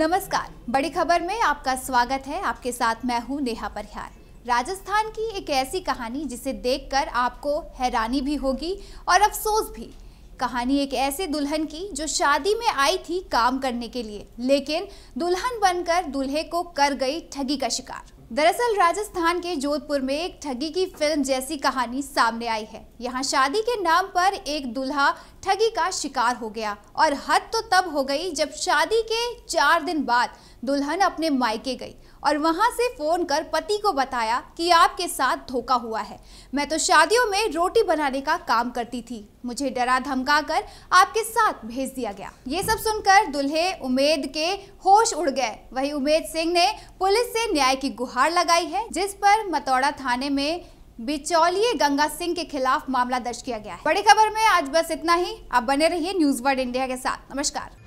नमस्कार बड़ी खबर में आपका स्वागत है आपके साथ मैं हूं नेहा परिहार राजस्थान की एक ऐसी कहानी जिसे देखकर आपको हैरानी भी होगी और अफसोस भी कहानी एक ऐसे दुल्हन की जो शादी में आई थी काम करने के लिए लेकिन दुल्हन बनकर दूल्हे को कर गई ठगी का शिकार दरअसल राजस्थान के जोधपुर में एक ठगी की फिल्म जैसी कहानी सामने आई है यहाँ शादी के नाम पर एक दूल्हा ठगी का शिकार हो गया और हद तो तब हो गई जब शादी के चार दिन बाद दुल्हन अपने मायके गई और वहां से फोन कर पति को बताया कि आपके साथ धोखा हुआ है मैं तो शादियों में रोटी बनाने का काम करती थी मुझे डरा धमका कर आपके साथ भेज दिया गया ये सब सुनकर दुल्हे उमेद के होश उड़ गए वही उमेद सिंह ने पुलिस से न्याय की गुहार लगाई है जिस पर मतौड़ा थाने में बिचौलिए गंगा सिंह के खिलाफ मामला दर्ज किया गया है बड़ी खबर में आज बस इतना ही आप बने रहिए न्यूज वर्ड इंडिया के साथ नमस्कार